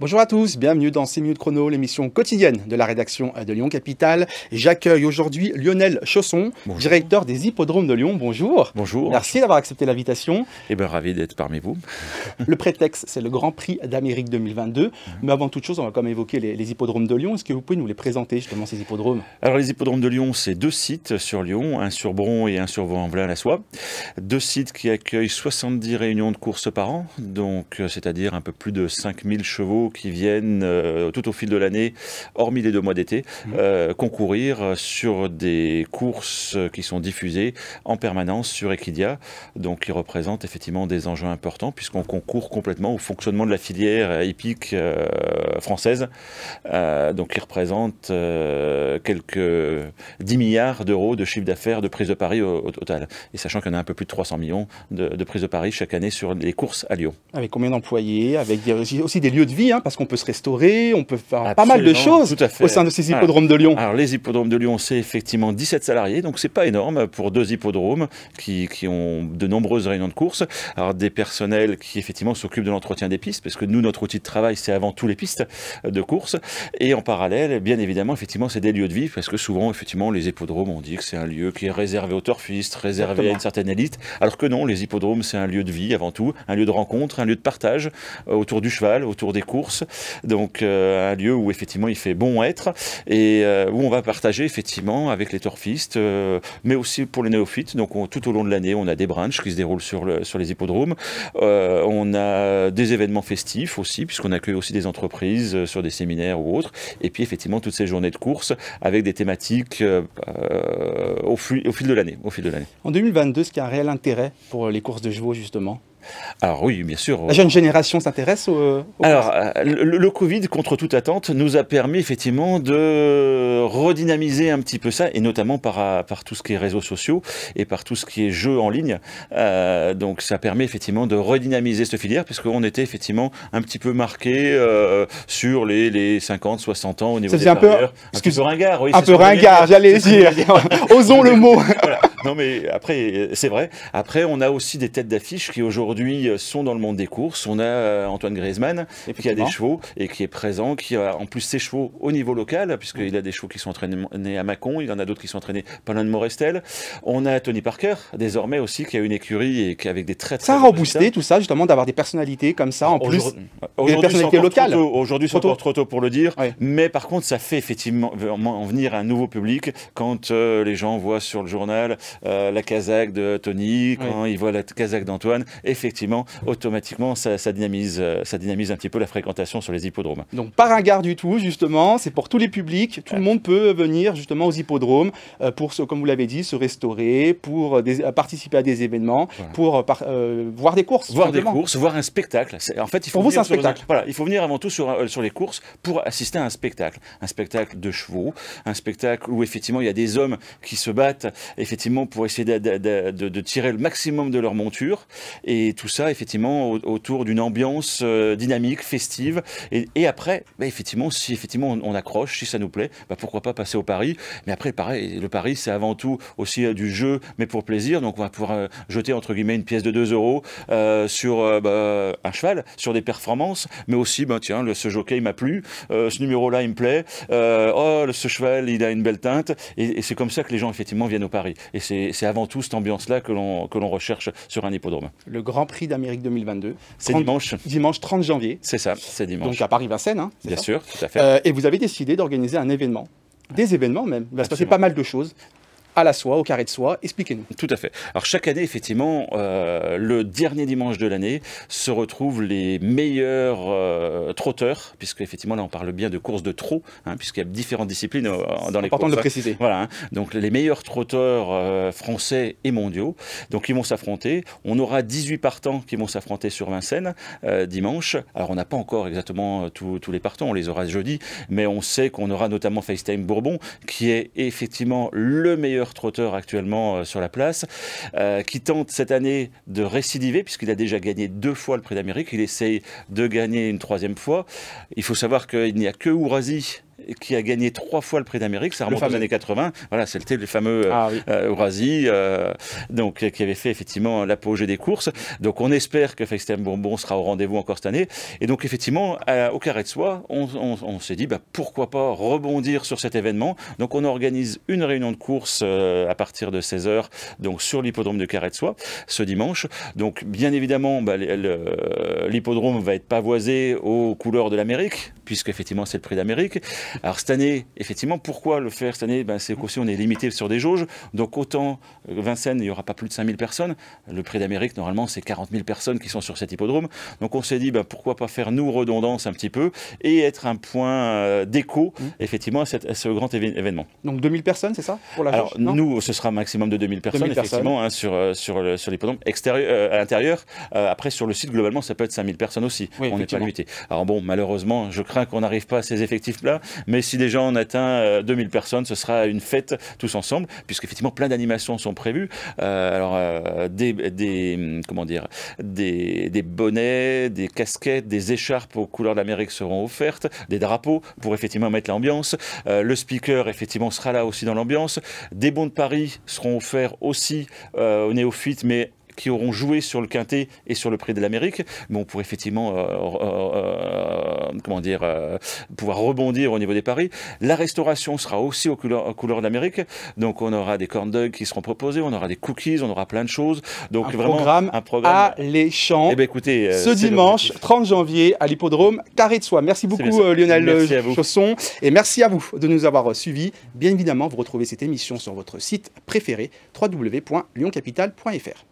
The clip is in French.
Bonjour à tous, bienvenue dans 6 minutes chrono, l'émission quotidienne de la rédaction de Lyon Capital. J'accueille aujourd'hui Lionel Chausson, directeur des hippodromes de Lyon. Bonjour. Bonjour. Merci d'avoir accepté l'invitation. Eh bien, ravi d'être parmi vous. le prétexte, c'est le Grand Prix d'Amérique 2022. Mhm. Mais avant toute chose, on va quand même évoquer les, hippodromes de Lyon. Est-ce que vous pouvez nous les présenter, justement, ces hippodromes Alors, les hippodromes de Lyon, c'est deux sites sur Lyon, un sur Bron et un sur Vaux-en-Velin-la-Soie. Deux sites qui accueillent 70 réunions de courses par an, donc euh, c'est-à-dire un peu plus de 5000 chevaux qui viennent euh, tout au fil de l'année, hormis les deux mois d'été, mhm. euh, concourir sur des courses qui sont diffusées en permanence sur Equidia, donc qui représentent effectivement des enjeux importants puisqu'on concourt complètement au fonctionnement de la filière hippique euh, française, donc qui représente quelques 10 milliards d'euros de chiffre d'affaires de prise de Paris au, total. Et sachant qu'il y en a un peu plus de 300 millions de, prises prise de Paris chaque année sur les courses à Lyon. Avec combien d'employés Avec aussi des lieux de vie hein, parce qu'on peut se restaurer, on peut faire pas mal de choses au sein de ces hippodromes de Lyon. Alors les hippodromes de Lyon, c'est effectivement 17 salariés, donc c'est pas énorme pour deux hippodromes qui, ont de nombreuses réunions de course. Alors des personnels qui effectivement s'occupent de l'entretien des pistes, parce que nous, notre outil de travail, c'est avant tout les pistes de course. Et en parallèle, bien évidemment, effectivement, c'est des lieux de vie, parce que souvent, effectivement, les hippodromes, on dit que c'est un lieu qui est réservé aux turfistes, réservé à une certaine élite, alors que non, les hippodromes, c'est un lieu de vie avant tout, un lieu de rencontre, un lieu de partage euh, autour du cheval, autour des courses donc euh, un lieu où effectivement il fait bon être et euh, où on va partager effectivement avec les torfistes, euh, mais aussi pour les néophytes. Donc tout au long de l'année, on a des branches qui se déroulent sur, sur les hippodromes. on a des événements festifs aussi, puisqu'on accueille aussi des entreprises sur des séminaires ou autres. Et puis effectivement toutes ces journées de course avec des thématiques au, au fil de l'année. En 2022, ce qui a un réel intérêt pour les courses de chevaux justement, alors oui, bien sûr. La jeune génération s'intéresse au, Alors, euh, le, Covid, contre toute attente, nous a permis effectivement de redynamiser un petit peu ça, et notamment par, euh, par tout ce qui est réseaux sociaux et par tout ce qui est jeux en ligne. Euh, donc ça permet effectivement de redynamiser cette filière, puisqu'on était effectivement un petit peu marqué sur les, 50, 60 ans au niveau des un un, un peu ringard, Un peu j'allais dire. Osons le mot non, mais après, c'est vrai. Après, on a aussi des têtes d'affiche qui aujourd'hui sont dans le monde des courses. On a euh, Antoine Griezmann qui a des chevaux et qui est présent, qui a en plus ses chevaux au niveau local, puisqu'il a des chevaux qui sont entraînés à Mâcon, il en a d'autres qui sont entraînés pas loin de Morestel. On a Tony Parker, désormais aussi, qui a une écurie et qui avec des traits très Ça a reboosté tout ça, justement, d'avoir des personnalités comme ça en plus locales. Aujourd'hui, c'est encore trop tôt pour le dire. Mais par contre, ça fait effectivement en venir un nouveau public quand euh, les gens voient sur le journal euh, la casaque de Tony, quand ils voient la casaque d'Antoine. Effectivement, automatiquement, ça, dynamise, euh, ça dynamise un petit peu la fréquentation sur les hippodromes. Donc, pas garde du tout, justement. C'est pour tous les publics. Tout le monde peut venir justement aux hippodromes pour, comme vous l'avez dit, se restaurer, pour participer à des événements, pour voir des courses. Voir des courses, voir un spectacle. En fait, il faut pour vous, c'est un spectacle. Voilà, il faut venir avant tout sur, euh, sur les courses pour assister à un spectacle. Un spectacle de chevaux, un spectacle où effectivement il y a des hommes qui se battent effectivement pour essayer de, tirer le maximum de leur monture. Et tout ça effectivement autour d'une ambiance euh, dynamique, festive. Et, après, bah, effectivement, si effectivement on, accroche, si ça nous plaît, bah, pourquoi pas passer au pari. Mais après, pareil, le pari c'est avant tout aussi euh, du jeu, mais pour plaisir. Donc on va pouvoir jeter entre guillemets une pièce de 2 euros sur bah, un cheval, sur des performances mais aussi, ben, tiens, le, ce jockey, il m'a plu, euh, ce numéro-là, il me plaît, euh, oh, ce cheval, il a une belle teinte, et, c'est comme ça que les gens, effectivement, viennent au Paris. Et c'est avant tout cette ambiance-là que l'on recherche sur un hippodrome. Le Grand Prix d'Amérique 2022. C'est dimanche. Dimanche 30 janvier. C'est ça, c'est dimanche. Donc à Paris-Vincennes. Hein, Bien sûr, tout à fait. Euh, et vous avez décidé d'organiser un événement des événements même. Il va se passer pas mal de choses à la soie, au carré de soie. Expliquez-nous. Tout à fait. Alors chaque année, effectivement, euh, le dernier dimanche de l'année se retrouvent les meilleurs euh, trotteurs, puisque effectivement là on parle bien de courses de trot, hein, puisqu'il y a différentes disciplines euh, dans les important de le hein. préciser. Voilà. Hein. Donc les meilleurs trotteurs français et mondiaux. Donc ils vont s'affronter. On aura 18 partants qui vont s'affronter sur Vincennes dimanche. Alors on n'a pas encore exactement tous les partants, on les aura jeudi, mais on sait qu'on aura notamment FaceTime Bourbon, qui est effectivement le meilleur trotteur actuellement euh, sur la place, euh, qui tente cette année de récidiver, puisqu'il a déjà gagné deux fois le prix d'Amérique. Il essaye de gagner une troisième fois. Il faut savoir qu'il n'y a que Ourazi qui a gagné trois fois le prix d'Amérique, ça remonte aux années 80. Voilà, c'est le fameux euh, ah, euh, euh, donc euh, qui avait fait effectivement l'apogée des courses. Donc on espère que Fextem Bonbon sera au rendez-vous encore cette année. Et donc effectivement, au Carré de Soie, on, s'est dit bah, pourquoi pas rebondir sur cet événement. Donc on organise une réunion de course à partir de 16h, donc sur l'hippodrome de Carré de Soie ce dimanche. Donc bien évidemment, bah, l'hippodrome va être pavoisé aux couleurs de l'Amérique, puisque effectivement c'est le prix d'Amérique. Alors cette année, effectivement, pourquoi le faire cette année ben, C'est qu'aussi on est limité sur des jauges. Donc autant euh, Vincennes, il n'y aura pas plus de 5000 personnes. Le prix d'Amérique, normalement, c'est 40 000 personnes qui sont sur cet hippodrome. Donc on s'est dit, ben, pourquoi pas faire nous redondance un petit peu et être un point euh, d'écho, mmh. effectivement, à, ce grand événement. Donc 2000 personnes, c'est ça pour Alors nous, ce sera un maximum de 2000 personnes, effectivement, hein, sur, euh, sur, l'hippodrome extérieur, à l'intérieur. après, sur le site, globalement, ça peut être 5000 personnes aussi. on n'est pas limité. Alors bon, malheureusement, je crains qu'on n'arrive pas à ces effectifs-là. Mais si déjà on atteint 2000 euh, personnes, ce sera une fête tous ensemble, puisque effectivement plein d'animations sont prévues. Euh, alors, euh, des, comment dire, des, bonnets, des casquettes, des écharpes aux couleurs de l'Amérique seront offertes, des drapeaux pour effectivement mettre l'ambiance. le speaker, effectivement, sera là aussi dans l'ambiance. Des bons de Paris seront offerts aussi aux néophytes, mais qui auront joué sur le quintet et sur le prix de l'Amérique, mais on pourrait effectivement euh, euh, euh, comment dire, pouvoir rebondir au niveau des paris. La restauration sera aussi aux couleurs, de l'Amérique, donc on aura des corn dogs qui seront proposés, on aura des cookies, on aura plein de choses. Donc un vraiment programme un programme champs, Eh ben, écoutez, ce dimanche 30 janvier à l'hippodrome Carré de Soie. Merci beaucoup Lionel Chausson et merci à vous de nous avoir suivis. Bien évidemment, vous retrouvez cette émission sur votre site préféré www.lyoncapital.fr.